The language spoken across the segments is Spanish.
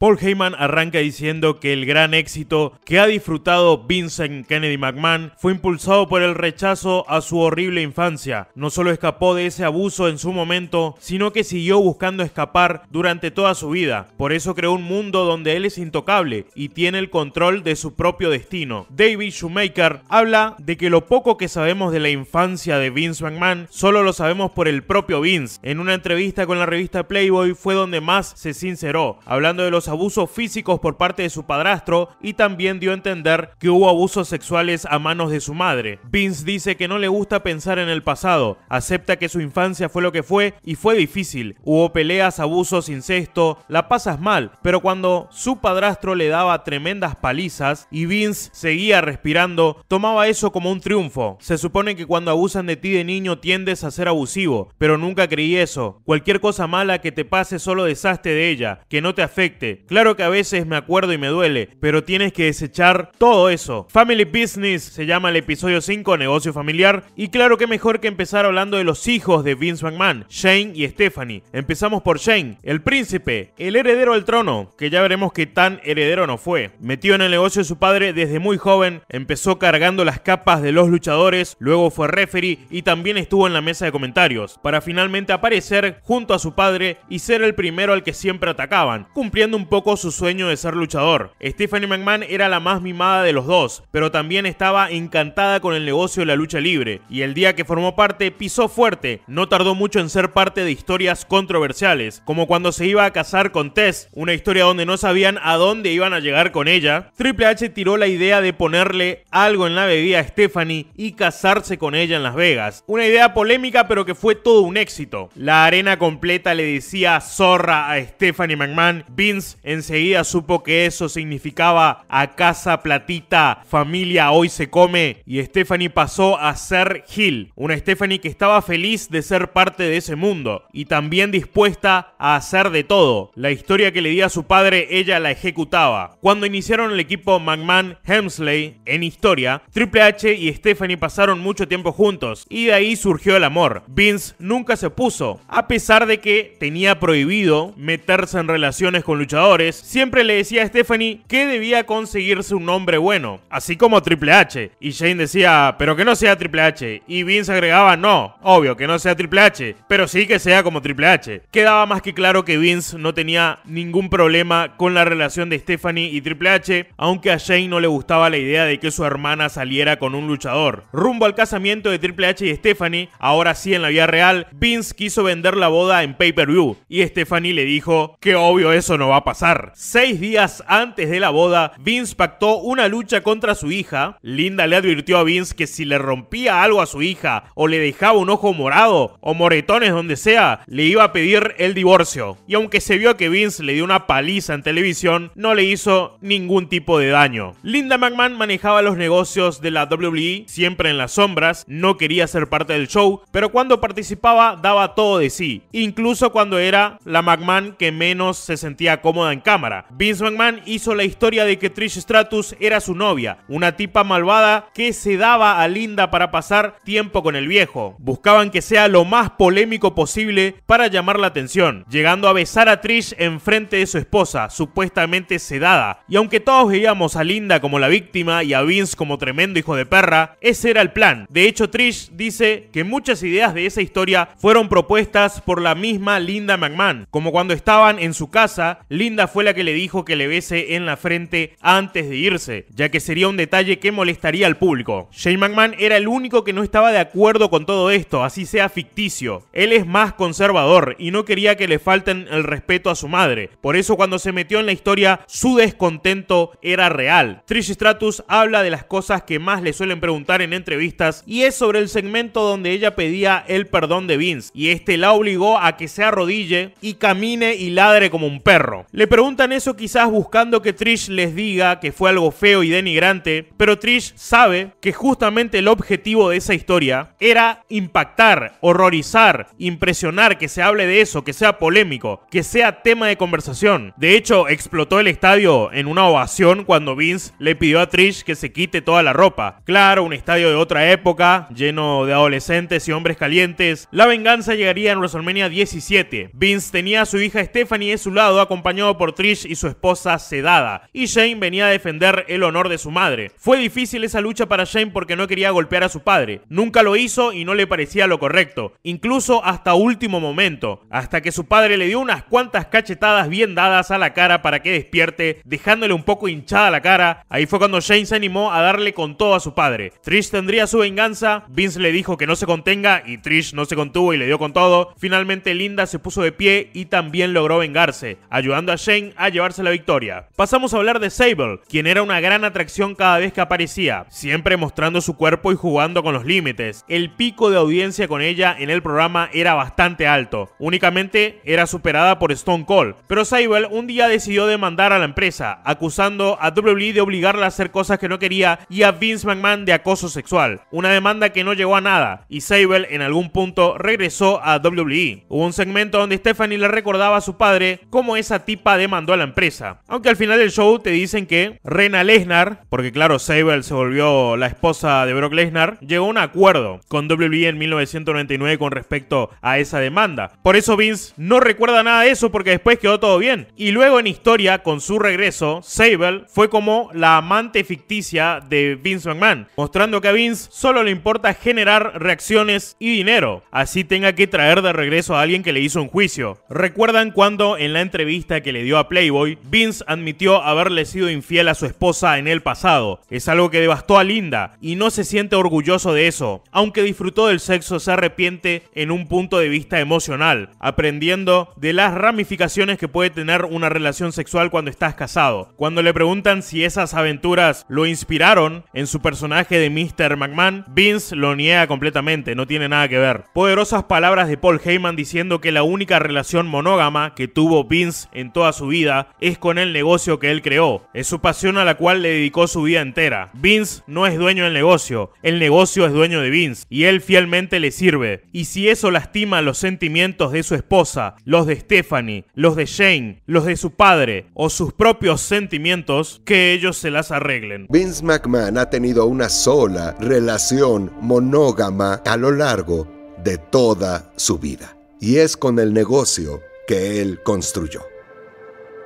Paul Heyman arranca diciendo que el gran éxito que ha disfrutado Vincent Kennedy McMahon fue impulsado por el rechazo a su horrible infancia. No solo escapó de ese abuso en su momento, sino que siguió buscando escapar durante toda su vida. Por eso creó un mundo donde él es intocable y tiene el control de su propio destino. David Shoemaker habla de que lo poco que sabemos de la infancia de Vince McMahon solo lo sabemos por el propio Vince. En una entrevista con la revista Playboy fue donde más se sinceró, hablando de los abusos físicos por parte de su padrastro y también dio a entender que hubo abusos sexuales a manos de su madre. Vince dice que no le gusta pensar en el pasado, acepta que su infancia fue lo que fue y fue difícil. Hubo peleas, abusos, incesto, la pasas mal, pero cuando su padrastro le daba tremendas palizas y Vince seguía respirando, tomaba eso como un triunfo. Se supone que cuando abusan de ti de niño tiendes a ser abusivo, pero nunca creí eso. Cualquier cosa mala que te pase solo deshazte de ella, que no te afecte, Claro que a veces me acuerdo y me duele, pero tienes que desechar todo eso. Family Business se llama el episodio 5, negocio familiar, y claro que mejor que empezar hablando de los hijos de Vince McMahon, Shane y Stephanie. Empezamos por Shane, el príncipe, el heredero del trono, que ya veremos que tan heredero no fue. metió en el negocio de su padre desde muy joven, empezó cargando las capas de los luchadores, luego fue referee y también estuvo en la mesa de comentarios, para finalmente aparecer junto a su padre y ser el primero al que siempre atacaban, cumpliendo un poco su sueño de ser luchador. Stephanie McMahon era la más mimada de los dos, pero también estaba encantada con el negocio de la lucha libre, y el día que formó parte pisó fuerte, no tardó mucho en ser parte de historias controversiales, como cuando se iba a casar con Tess, una historia donde no sabían a dónde iban a llegar con ella. Triple H tiró la idea de ponerle algo en la bebida a Stephanie y casarse con ella en Las Vegas. Una idea polémica pero que fue todo un éxito. La arena completa le decía zorra a Stephanie McMahon, Vince enseguida supo que eso significaba a casa platita, familia hoy se come y Stephanie pasó a ser Hill, una Stephanie que estaba feliz de ser parte de ese mundo y también dispuesta a hacer de todo. La historia que le di a su padre ella la ejecutaba. Cuando iniciaron el equipo McMahon Hemsley en historia, Triple H y Stephanie pasaron mucho tiempo juntos y de ahí surgió el amor. Vince nunca se puso, a pesar de que tenía prohibido meterse en relaciones con luchadores siempre le decía a Stephanie que debía conseguirse un nombre bueno, así como Triple H. Y Shane decía, pero que no sea Triple H. Y Vince agregaba, no, obvio que no sea Triple H, pero sí que sea como Triple H. Quedaba más que claro que Vince no tenía ningún problema con la relación de Stephanie y Triple H, aunque a Shane no le gustaba la idea de que su hermana saliera con un luchador. Rumbo al casamiento de Triple H y Stephanie, ahora sí en la vida real, Vince quiso vender la boda en pay-per-view y Stephanie le dijo que obvio eso no va a pasar. Seis días antes de la boda, Vince pactó una lucha contra su hija. Linda le advirtió a Vince que si le rompía algo a su hija, o le dejaba un ojo morado, o moretones donde sea, le iba a pedir el divorcio. Y aunque se vio que Vince le dio una paliza en televisión, no le hizo ningún tipo de daño. Linda McMahon manejaba los negocios de la WWE, siempre en las sombras, no quería ser parte del show, pero cuando participaba daba todo de sí, incluso cuando era la McMahon que menos se sentía cómoda en cámara. Vince McMahon hizo la historia de que Trish Stratus era su novia, una tipa malvada que se daba a Linda para pasar tiempo con el viejo. Buscaban que sea lo más polémico posible para llamar la atención, llegando a besar a Trish en frente de su esposa, supuestamente sedada. Y aunque todos veíamos a Linda como la víctima y a Vince como tremendo hijo de perra, ese era el plan. De hecho, Trish dice que muchas ideas de esa historia fueron propuestas por la misma Linda McMahon, como cuando estaban en su casa, Linda fue la que le dijo que le bese en la frente antes de irse, ya que sería un detalle que molestaría al público. Shane McMahon era el único que no estaba de acuerdo con todo esto, así sea ficticio. Él es más conservador y no quería que le falten el respeto a su madre. Por eso cuando se metió en la historia, su descontento era real. Trish Stratus habla de las cosas que más le suelen preguntar en entrevistas y es sobre el segmento donde ella pedía el perdón de Vince y este la obligó a que se arrodille y camine y ladre como un perro. Le preguntan eso quizás buscando que Trish les diga que fue algo feo y denigrante, pero Trish sabe que justamente el objetivo de esa historia era impactar, horrorizar, impresionar, que se hable de eso, que sea polémico, que sea tema de conversación. De hecho, explotó el estadio en una ovación cuando Vince le pidió a Trish que se quite toda la ropa. Claro, un estadio de otra época, lleno de adolescentes y hombres calientes. La venganza llegaría en WrestleMania 17. Vince tenía a su hija Stephanie de su lado acompañó por Trish y su esposa sedada, y Shane venía a defender el honor de su madre. Fue difícil esa lucha para Shane porque no quería golpear a su padre, nunca lo hizo y no le parecía lo correcto, incluso hasta último momento, hasta que su padre le dio unas cuantas cachetadas bien dadas a la cara para que despierte, dejándole un poco hinchada la cara, ahí fue cuando Shane se animó a darle con todo a su padre. Trish tendría su venganza, Vince le dijo que no se contenga y Trish no se contuvo y le dio con todo, finalmente Linda se puso de pie y también logró vengarse, ayudando a Shane a llevarse la victoria. Pasamos a hablar de Sable, quien era una gran atracción cada vez que aparecía, siempre mostrando su cuerpo y jugando con los límites. El pico de audiencia con ella en el programa era bastante alto, únicamente era superada por Stone Cold, pero Sable un día decidió demandar a la empresa, acusando a WWE de obligarla a hacer cosas que no quería y a Vince McMahon de acoso sexual, una demanda que no llegó a nada, y Sable en algún punto regresó a WWE. Hubo un segmento donde Stephanie le recordaba a su padre cómo esa tipa demandó a la empresa. Aunque al final del show te dicen que Rena Lesnar, porque claro, Sable se volvió la esposa de Brock Lesnar, llegó a un acuerdo con WWE en 1999 con respecto a esa demanda. Por eso Vince no recuerda nada de eso porque después quedó todo bien. Y luego en historia, con su regreso, Sable fue como la amante ficticia de Vince McMahon, mostrando que a Vince solo le importa generar reacciones y dinero, así tenga que traer de regreso a alguien que le hizo un juicio. ¿Recuerdan cuando en la entrevista que le dio a Playboy, Vince admitió haberle sido infiel a su esposa en el pasado. Es algo que devastó a Linda y no se siente orgulloso de eso. Aunque disfrutó del sexo, se arrepiente en un punto de vista emocional, aprendiendo de las ramificaciones que puede tener una relación sexual cuando estás casado. Cuando le preguntan si esas aventuras lo inspiraron en su personaje de Mr. McMahon, Vince lo niega completamente, no tiene nada que ver. Poderosas palabras de Paul Heyman diciendo que la única relación monógama que tuvo Vince en toda su vida es con el negocio que él creó. Es su pasión a la cual le dedicó su vida entera. Vince no es dueño del negocio, el negocio es dueño de Vince y él fielmente le sirve. Y si eso lastima los sentimientos de su esposa, los de Stephanie, los de Shane, los de su padre o sus propios sentimientos, que ellos se las arreglen. Vince McMahon ha tenido una sola relación monógama a lo largo de toda su vida y es con el negocio que él construyó.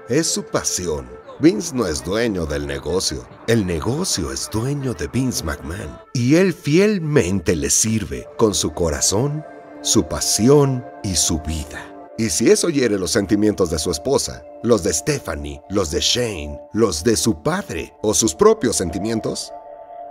Es su pasión. Vince no es dueño del negocio. El negocio es dueño de Vince McMahon. Y él fielmente le sirve con su corazón, su pasión y su vida. Y si eso hiere los sentimientos de su esposa, los de Stephanie, los de Shane, los de su padre o sus propios sentimientos,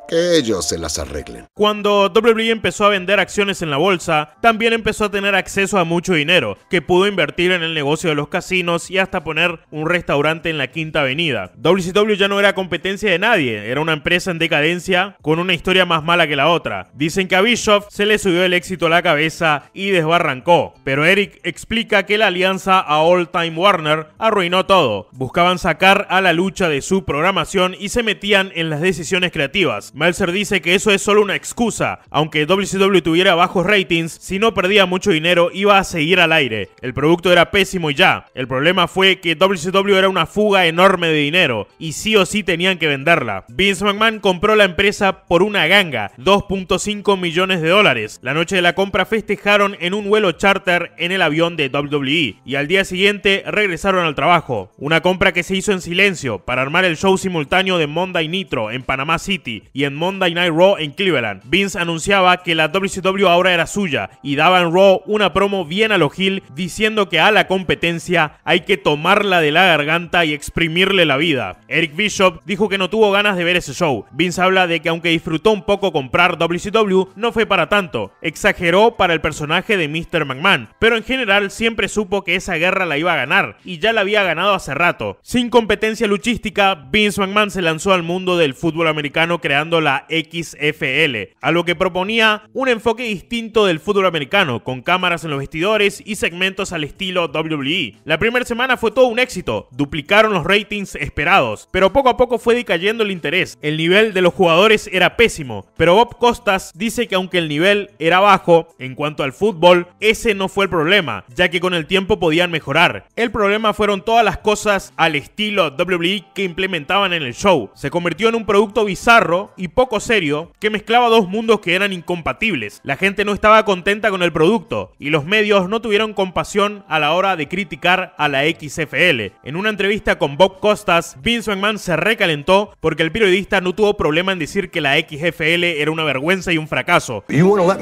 que ellos se las arreglen. Cuando WWE empezó a vender acciones en la bolsa, también empezó a tener acceso a mucho dinero, que pudo invertir en el negocio de los casinos y hasta poner un restaurante en la Quinta Avenida. WCW ya no era competencia de nadie, era una empresa en decadencia con una historia más mala que la otra. Dicen que a Bischoff se le subió el éxito a la cabeza y desbarrancó, pero Eric explica que la alianza a All Time Warner arruinó todo. Buscaban sacar a la lucha de su programación y se metían en las decisiones creativas dice que eso es solo una excusa. Aunque WCW tuviera bajos ratings, si no perdía mucho dinero iba a seguir al aire. El producto era pésimo y ya. El problema fue que WCW era una fuga enorme de dinero y sí o sí tenían que venderla. Vince McMahon compró la empresa por una ganga, 2.5 millones de dólares. La noche de la compra festejaron en un vuelo charter en el avión de WWE y al día siguiente regresaron al trabajo. Una compra que se hizo en silencio para armar el show simultáneo de Monday Nitro en Panamá City en Monday Night Raw en Cleveland. Vince anunciaba que la WCW ahora era suya y daba en Raw una promo bien a lo Hill diciendo que a la competencia hay que tomarla de la garganta y exprimirle la vida. Eric Bishop dijo que no tuvo ganas de ver ese show. Vince habla de que aunque disfrutó un poco comprar WCW, no fue para tanto. Exageró para el personaje de Mr. McMahon, pero en general siempre supo que esa guerra la iba a ganar y ya la había ganado hace rato. Sin competencia luchística, Vince McMahon se lanzó al mundo del fútbol americano creando la XFL, a lo que proponía un enfoque distinto del fútbol americano, con cámaras en los vestidores y segmentos al estilo WWE. La primera semana fue todo un éxito, duplicaron los ratings esperados, pero poco a poco fue decayendo el interés. El nivel de los jugadores era pésimo, pero Bob Costas dice que aunque el nivel era bajo en cuanto al fútbol, ese no fue el problema, ya que con el tiempo podían mejorar. El problema fueron todas las cosas al estilo WWE que implementaban en el show. Se convirtió en un producto bizarro y poco serio que mezclaba dos mundos que eran incompatibles. La gente no estaba contenta con el producto y los medios no tuvieron compasión a la hora de criticar a la XFL. En una entrevista con Bob Costas, Vince McMahon se recalentó porque el periodista no tuvo problema en decir que la XFL era una vergüenza y un fracaso. me pal?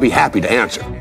me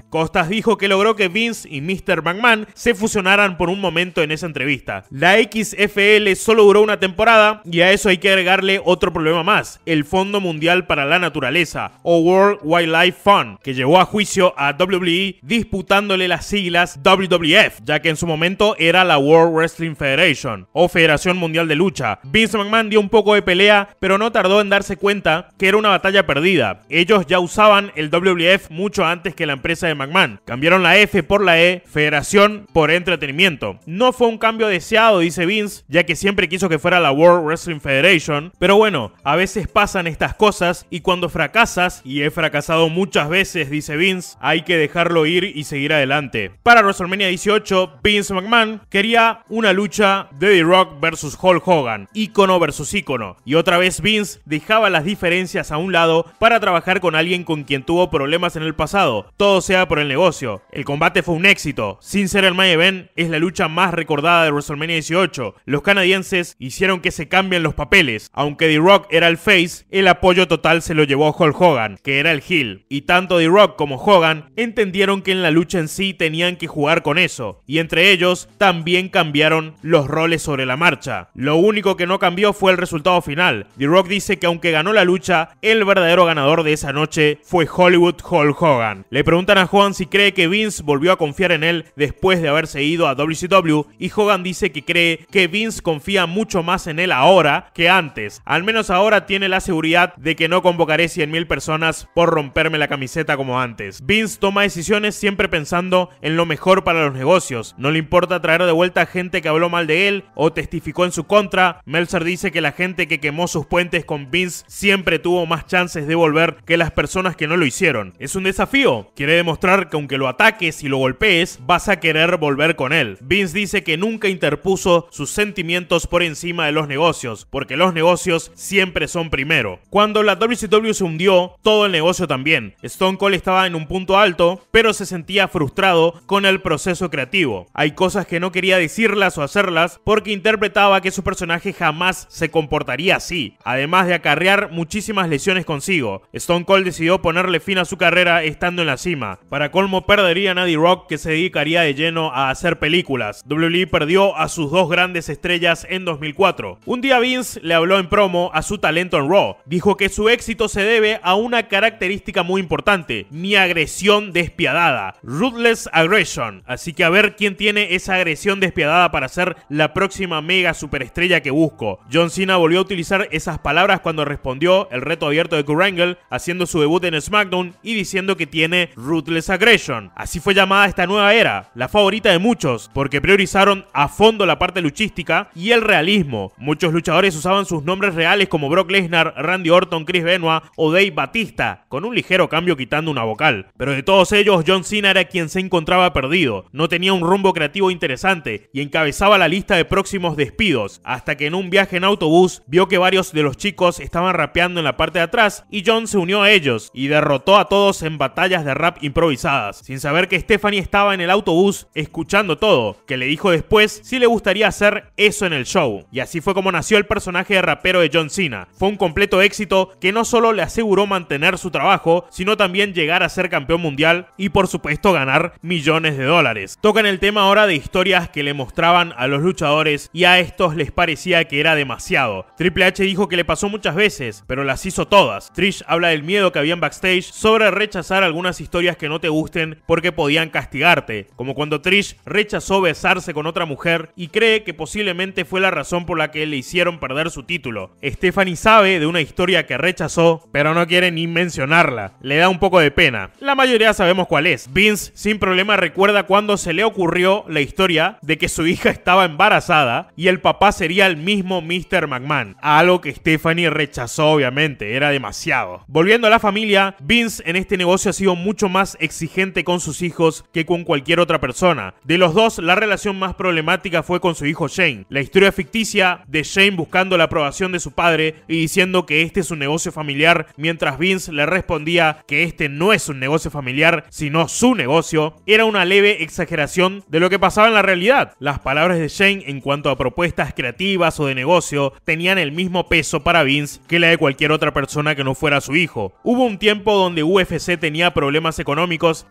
Costas dijo que logró que Vince y Mr. McMahon se fusionaran por un momento en esa entrevista. La XFL solo duró una temporada y a eso hay que agregarle otro problema más, el Fondo Mundial para la Naturaleza o World Wildlife Fund, que llevó a juicio a WWE disputándole las siglas WWF, ya que en su momento era la World Wrestling Federation o Federación Mundial de Lucha. Vince McMahon dio un poco de pelea, pero no tardó en darse cuenta que era una batalla perdida. Ellos ya usaban el WWF mucho antes que la empresa de McMahon. Cambiaron la F por la E, Federación por Entretenimiento. No fue un cambio deseado, dice Vince, ya que siempre quiso que fuera la World Wrestling Federation. Pero bueno, a veces pasan estas cosas y cuando fracasas, y he fracasado muchas veces, dice Vince, hay que dejarlo ir y seguir adelante. Para WrestleMania 18, Vince McMahon quería una lucha de The Rock versus Hulk Hogan, ícono versus ícono. Y otra vez Vince dejaba las diferencias a un lado para trabajar con alguien con quien tuvo problemas en el pasado. Todo sea por el negocio. El combate fue un éxito. Sin ser el main event, es la lucha más recordada de WrestleMania 18. Los canadienses hicieron que se cambien los papeles. Aunque D-Rock era el face, el apoyo total se lo llevó Hulk Hogan, que era el heel. Y tanto The rock como Hogan entendieron que en la lucha en sí tenían que jugar con eso. Y entre ellos también cambiaron los roles sobre la marcha. Lo único que no cambió fue el resultado final. The rock dice que aunque ganó la lucha, el verdadero ganador de esa noche fue Hollywood Hulk Hogan. Le preguntan a Hulk Juan si cree que Vince volvió a confiar en él después de haberse ido a WCW y Hogan dice que cree que Vince confía mucho más en él ahora que antes. Al menos ahora tiene la seguridad de que no convocaré 100.000 personas por romperme la camiseta como antes. Vince toma decisiones siempre pensando en lo mejor para los negocios. No le importa traer de vuelta a gente que habló mal de él o testificó en su contra. Melzer dice que la gente que quemó sus puentes con Vince siempre tuvo más chances de volver que las personas que no lo hicieron. Es un desafío. Quiere demostrar que aunque lo ataques y lo golpees, vas a querer volver con él. Vince dice que nunca interpuso sus sentimientos por encima de los negocios, porque los negocios siempre son primero. Cuando la WCW se hundió, todo el negocio también. Stone Cold estaba en un punto alto, pero se sentía frustrado con el proceso creativo. Hay cosas que no quería decirlas o hacerlas porque interpretaba que su personaje jamás se comportaría así, además de acarrear muchísimas lesiones consigo. Stone Cold decidió ponerle fin a su carrera estando en la cima. Para colmo perdería Nadie Rock que se dedicaría de lleno a hacer películas. WWE perdió a sus dos grandes estrellas en 2004. Un día Vince le habló en promo a su talento en Raw. Dijo que su éxito se debe a una característica muy importante, mi agresión despiadada, Ruthless Aggression. Así que a ver quién tiene esa agresión despiadada para ser la próxima mega superestrella que busco. John Cena volvió a utilizar esas palabras cuando respondió el reto abierto de Kurt haciendo su debut en SmackDown y diciendo que tiene Ruthless Aggression. Así fue llamada esta nueva era, la favorita de muchos, porque priorizaron a fondo la parte luchística y el realismo. Muchos luchadores usaban sus nombres reales como Brock Lesnar, Randy Orton, Chris Benoit o Dave Batista, con un ligero cambio quitando una vocal. Pero de todos ellos, John Cena era quien se encontraba perdido, no tenía un rumbo creativo interesante y encabezaba la lista de próximos despidos, hasta que en un viaje en autobús vio que varios de los chicos estaban rapeando en la parte de atrás y John se unió a ellos y derrotó a todos en batallas de rap improvisado sin saber que Stephanie estaba en el autobús escuchando todo, que le dijo después si le gustaría hacer eso en el show. Y así fue como nació el personaje de rapero de John Cena. Fue un completo éxito que no solo le aseguró mantener su trabajo, sino también llegar a ser campeón mundial y por supuesto ganar millones de dólares. Tocan el tema ahora de historias que le mostraban a los luchadores y a estos les parecía que era demasiado. Triple H dijo que le pasó muchas veces, pero las hizo todas. Trish habla del miedo que había en backstage sobre rechazar algunas historias que no te gusten porque podían castigarte, como cuando Trish rechazó besarse con otra mujer y cree que posiblemente fue la razón por la que le hicieron perder su título. Stephanie sabe de una historia que rechazó, pero no quiere ni mencionarla. Le da un poco de pena. La mayoría sabemos cuál es. Vince sin problema recuerda cuando se le ocurrió la historia de que su hija estaba embarazada y el papá sería el mismo Mr. McMahon, algo que Stephanie rechazó obviamente, era demasiado. Volviendo a la familia, Vince en este negocio ha sido mucho más exigente con sus hijos que con cualquier otra persona. De los dos, la relación más problemática fue con su hijo Shane. La historia ficticia de Shane buscando la aprobación de su padre y diciendo que este es un negocio familiar, mientras Vince le respondía que este no es un negocio familiar, sino su negocio, era una leve exageración de lo que pasaba en la realidad. Las palabras de Shane en cuanto a propuestas creativas o de negocio tenían el mismo peso para Vince que la de cualquier otra persona que no fuera su hijo. Hubo un tiempo donde UFC tenía problemas económicos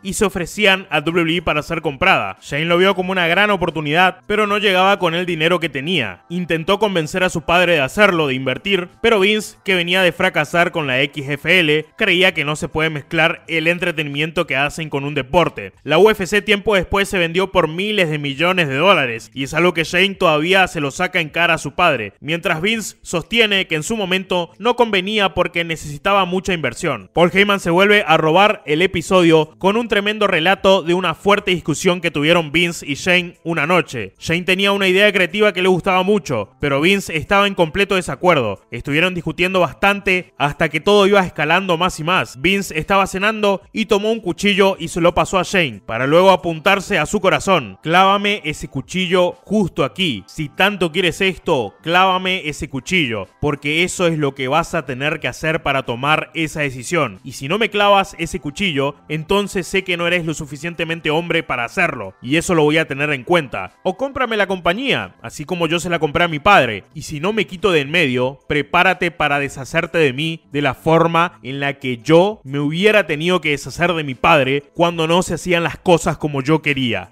y se ofrecían a WWE para ser comprada. Shane lo vio como una gran oportunidad, pero no llegaba con el dinero que tenía. Intentó convencer a su padre de hacerlo, de invertir, pero Vince, que venía de fracasar con la XFL, creía que no se puede mezclar el entretenimiento que hacen con un deporte. La UFC tiempo después se vendió por miles de millones de dólares, y es algo que Shane todavía se lo saca en cara a su padre, mientras Vince sostiene que en su momento no convenía porque necesitaba mucha inversión. Paul Heyman se vuelve a robar el episodio con un tremendo relato de una fuerte discusión que tuvieron Vince y Shane una noche. Shane tenía una idea creativa que le gustaba mucho, pero Vince estaba en completo desacuerdo. Estuvieron discutiendo bastante hasta que todo iba escalando más y más. Vince estaba cenando y tomó un cuchillo y se lo pasó a Shane, para luego apuntarse a su corazón. Clávame ese cuchillo justo aquí. Si tanto quieres esto, clávame ese cuchillo, porque eso es lo que vas a tener que hacer para tomar esa decisión. Y si no me clavas ese cuchillo, entonces sé que no eres lo suficientemente hombre para hacerlo, y eso lo voy a tener en cuenta. O cómprame la compañía, así como yo se la compré a mi padre, y si no me quito de en medio, prepárate para deshacerte de mí de la forma en la que yo me hubiera tenido que deshacer de mi padre cuando no se hacían las cosas como yo quería.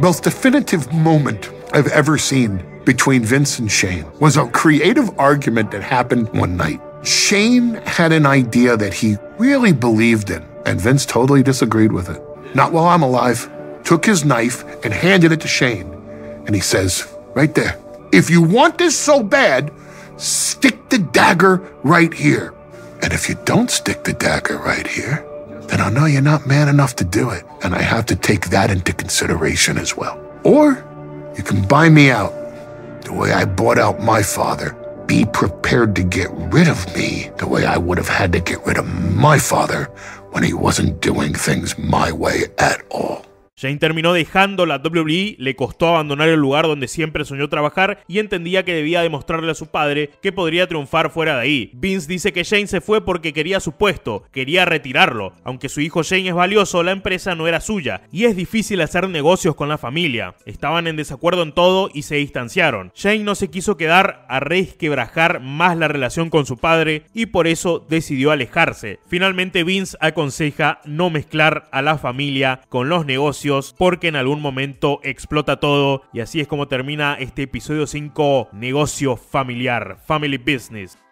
Most definitive moment I've ever seen between Vince Shane was a creative argument that happened one night. Shane had an idea that he really believed And Vince totally disagreed with it. Not while I'm alive. Took his knife and handed it to Shane. And he says, right there, if you want this so bad, stick the dagger right here. And if you don't stick the dagger right here, then I know you're not man enough to do it. And I have to take that into consideration as well. Or you can buy me out the way I bought out my father. Be prepared to get rid of me the way I would have had to get rid of my father when he wasn't doing things my way at all. Jane terminó dejando la WWE, le costó abandonar el lugar donde siempre soñó trabajar y entendía que debía demostrarle a su padre que podría triunfar fuera de ahí. Vince dice que Jane se fue porque quería su puesto, quería retirarlo. Aunque su hijo Jane es valioso, la empresa no era suya y es difícil hacer negocios con la familia. Estaban en desacuerdo en todo y se distanciaron. Jane no se quiso quedar a resquebrajar más la relación con su padre y por eso decidió alejarse. Finalmente Vince aconseja no mezclar a la familia con los negocios porque en algún momento explota todo y así es como termina este episodio 5 negocio familiar, family business.